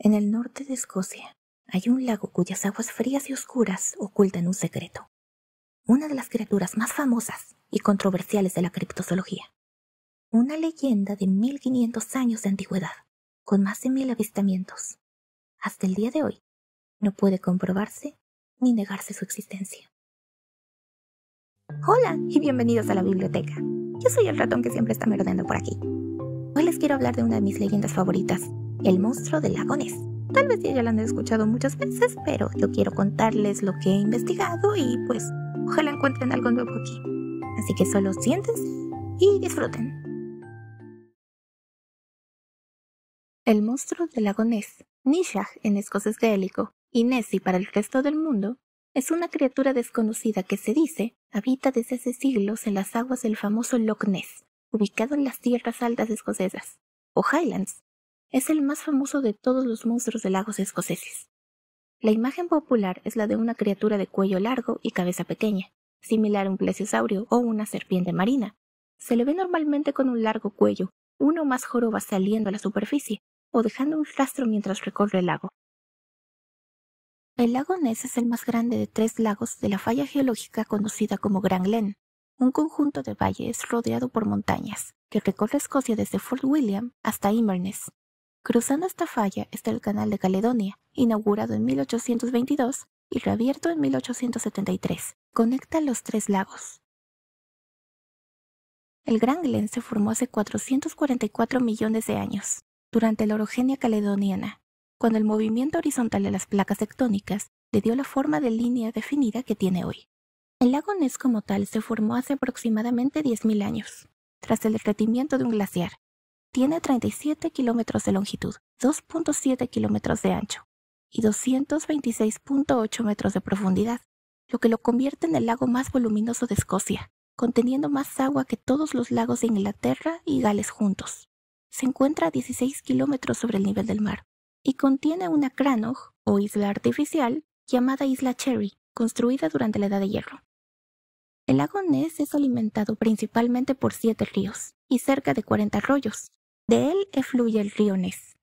En el norte de Escocia hay un lago cuyas aguas frías y oscuras ocultan un secreto. Una de las criaturas más famosas y controversiales de la criptozoología. Una leyenda de 1500 años de antigüedad, con más de mil avistamientos. Hasta el día de hoy, no puede comprobarse ni negarse su existencia. Hola y bienvenidos a la biblioteca. Yo soy el ratón que siempre está merodeando por aquí. Hoy les quiero hablar de una de mis leyendas favoritas, el monstruo del lago Ness. Tal vez ya lo han escuchado muchas veces, pero yo quiero contarles lo que he investigado y pues ojalá encuentren algo nuevo aquí. Así que solo sienten y disfruten. El monstruo del lago Ness, Nishag en escocés gaélico y Nessie para el resto del mundo, es una criatura desconocida que se dice habita desde hace siglos en las aguas del famoso Loch Ness, ubicado en las tierras altas escocesas, o Highlands, es el más famoso de todos los monstruos de lagos escoceses. La imagen popular es la de una criatura de cuello largo y cabeza pequeña, similar a un plesiosaurio o una serpiente marina. Se le ve normalmente con un largo cuello, uno más joroba saliendo a la superficie o dejando un rastro mientras recorre el lago. El lago Ness es el más grande de tres lagos de la falla geológica conocida como Grand Glen, un conjunto de valles rodeado por montañas que recorre Escocia desde Fort William hasta Inverness. Cruzando esta falla está el Canal de Caledonia, inaugurado en 1822 y reabierto en 1873. Conecta los tres lagos. El Gran Glen se formó hace 444 millones de años, durante la orogenia caledoniana, cuando el movimiento horizontal de las placas tectónicas le dio la forma de línea definida que tiene hoy. El lago Ness como tal se formó hace aproximadamente 10.000 años, tras el derretimiento de un glaciar, tiene 37 kilómetros de longitud, 2.7 kilómetros de ancho y 226.8 metros de profundidad, lo que lo convierte en el lago más voluminoso de Escocia, conteniendo más agua que todos los lagos de Inglaterra y Gales juntos. Se encuentra a 16 kilómetros sobre el nivel del mar y contiene una cranog, o isla artificial, llamada Isla Cherry, construida durante la Edad de Hierro. El lago Ness es alimentado principalmente por siete ríos y cerca de 40 arroyos, de él efluye el río Ness.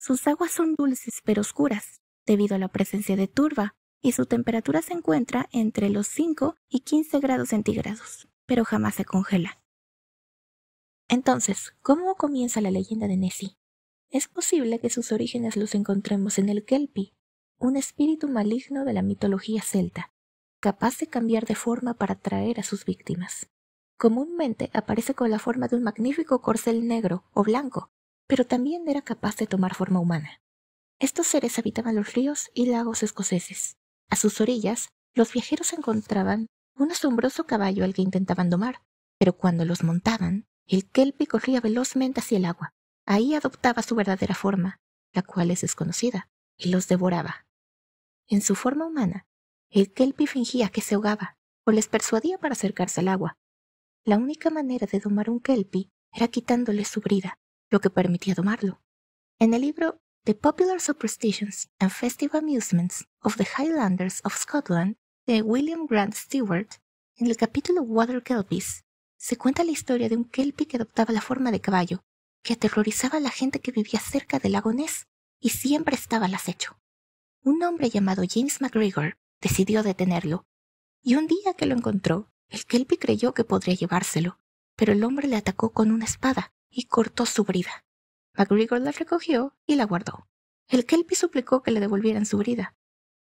Sus aguas son dulces pero oscuras, debido a la presencia de turba, y su temperatura se encuentra entre los 5 y 15 grados centígrados, pero jamás se congela. Entonces, ¿cómo comienza la leyenda de Nessie? Es posible que sus orígenes los encontremos en el Kelpie, un espíritu maligno de la mitología celta, capaz de cambiar de forma para atraer a sus víctimas. Comúnmente aparece con la forma de un magnífico corcel negro o blanco, pero también era capaz de tomar forma humana. Estos seres habitaban los ríos y lagos escoceses. A sus orillas, los viajeros encontraban un asombroso caballo al que intentaban domar, pero cuando los montaban, el kelpie corría velozmente hacia el agua. Ahí adoptaba su verdadera forma, la cual es desconocida, y los devoraba. En su forma humana, el kelpie fingía que se ahogaba, o les persuadía para acercarse al agua, la única manera de domar un kelpie era quitándole su brida, lo que permitía domarlo. En el libro The Popular Superstitions and Festive Amusements of the Highlanders of Scotland de William Grant Stewart, en el capítulo Water Kelpies, se cuenta la historia de un kelpie que adoptaba la forma de caballo, que aterrorizaba a la gente que vivía cerca del lago Ness y siempre estaba al acecho. Un hombre llamado James MacGregor decidió detenerlo, y un día que lo encontró, el kelpie creyó que podría llevárselo, pero el hombre le atacó con una espada y cortó su brida. MacGregor la recogió y la guardó. El kelpie suplicó que le devolvieran su brida.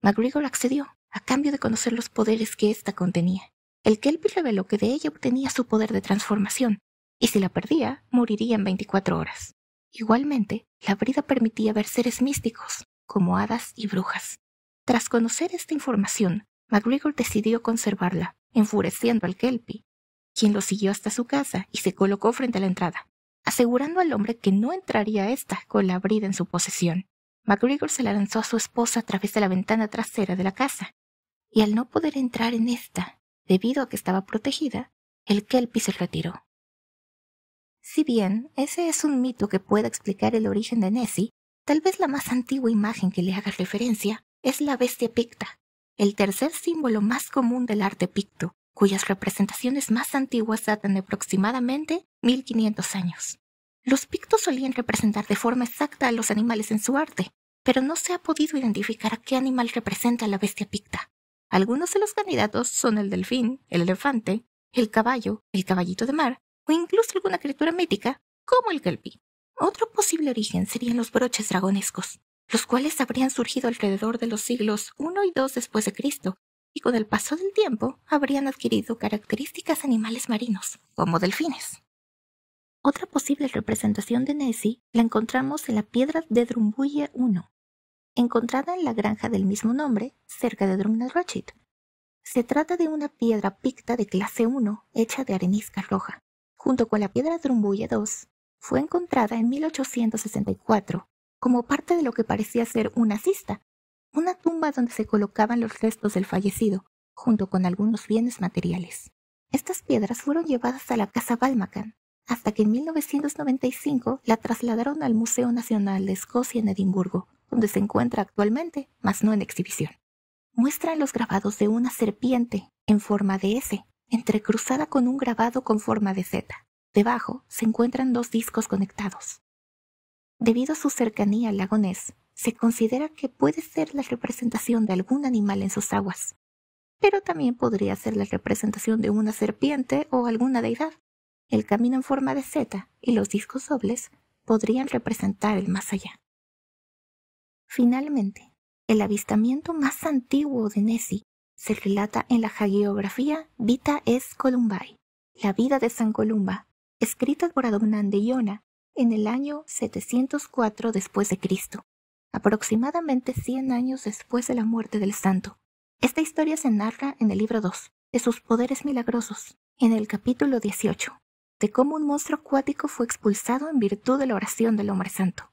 MacGregor accedió, a cambio de conocer los poderes que ésta contenía. El kelpie reveló que de ella obtenía su poder de transformación, y si la perdía, moriría en 24 horas. Igualmente, la brida permitía ver seres místicos, como hadas y brujas. Tras conocer esta información, MacGregor decidió conservarla enfureciendo al Kelpie, quien lo siguió hasta su casa y se colocó frente a la entrada, asegurando al hombre que no entraría esta con la brida en su posesión. MacGregor se la lanzó a su esposa a través de la ventana trasera de la casa, y al no poder entrar en esta, debido a que estaba protegida, el Kelpie se retiró. Si bien ese es un mito que pueda explicar el origen de Nessie, tal vez la más antigua imagen que le haga referencia es la bestia picta, el tercer símbolo más común del arte picto, cuyas representaciones más antiguas datan de aproximadamente 1500 años. Los pictos solían representar de forma exacta a los animales en su arte, pero no se ha podido identificar a qué animal representa la bestia picta. Algunos de los candidatos son el delfín, el elefante, el caballo, el caballito de mar, o incluso alguna criatura mítica, como el kelpie. Otro posible origen serían los broches dragonescos, los cuales habrían surgido alrededor de los siglos I y II después de Cristo, y con el paso del tiempo habrían adquirido características animales marinos, como delfines. Otra posible representación de Nessie la encontramos en la piedra de Drumbuye I, encontrada en la granja del mismo nombre, cerca de Drumnarochit. Se trata de una piedra picta de clase I hecha de arenisca roja. Junto con la piedra Drumbuye II, fue encontrada en 1864 como parte de lo que parecía ser una cista, una tumba donde se colocaban los restos del fallecido, junto con algunos bienes materiales. Estas piedras fueron llevadas a la Casa Balmacan, hasta que en 1995 la trasladaron al Museo Nacional de Escocia en Edimburgo, donde se encuentra actualmente, mas no en exhibición. Muestran los grabados de una serpiente en forma de S, entrecruzada con un grabado con forma de Z. Debajo se encuentran dos discos conectados. Debido a su cercanía al lago se considera que puede ser la representación de algún animal en sus aguas, pero también podría ser la representación de una serpiente o alguna deidad. El camino en forma de Z y los discos dobles podrían representar el más allá. Finalmente, el avistamiento más antiguo de Nessie se relata en la hagiografía Vita es Columbae, la vida de San Columba, escrita por Adomnán de Iona en el año 704 después de Cristo, aproximadamente 100 años después de la muerte del santo. Esta historia se narra en el libro 2, de sus poderes milagrosos, en el capítulo 18, de cómo un monstruo acuático fue expulsado en virtud de la oración del hombre santo.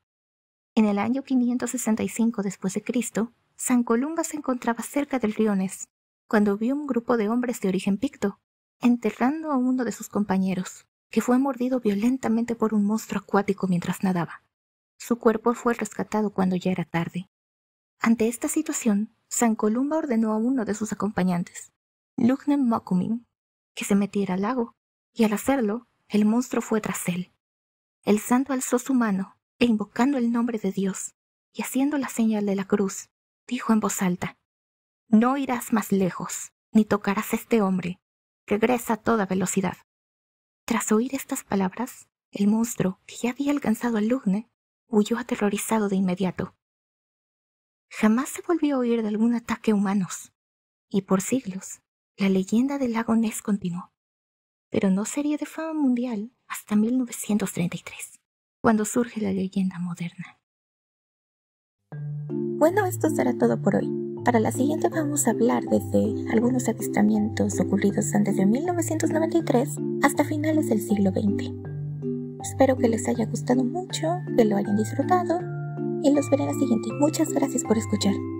En el año 565 después de Cristo, San Columba se encontraba cerca del Riones, cuando vio un grupo de hombres de origen picto enterrando a uno de sus compañeros que fue mordido violentamente por un monstruo acuático mientras nadaba. Su cuerpo fue rescatado cuando ya era tarde. Ante esta situación, San Columba ordenó a uno de sus acompañantes, Lugnen Mokumin, que se metiera al lago, y al hacerlo, el monstruo fue tras él. El santo alzó su mano, e invocando el nombre de Dios, y haciendo la señal de la cruz, dijo en voz alta, No irás más lejos, ni tocarás a este hombre. Regresa a toda velocidad. Tras oír estas palabras, el monstruo, que ya había alcanzado al Lugne, huyó aterrorizado de inmediato. Jamás se volvió a oír de algún ataque a humanos, y por siglos la leyenda del lago Ness continuó, pero no sería de fama mundial hasta 1933, cuando surge la leyenda moderna. Bueno, esto será todo por hoy. Para la siguiente vamos a hablar desde algunos avistamientos ocurridos antes de 1993 hasta finales del siglo XX. Espero que les haya gustado mucho, que lo hayan disfrutado y los veré en la siguiente. Muchas gracias por escuchar.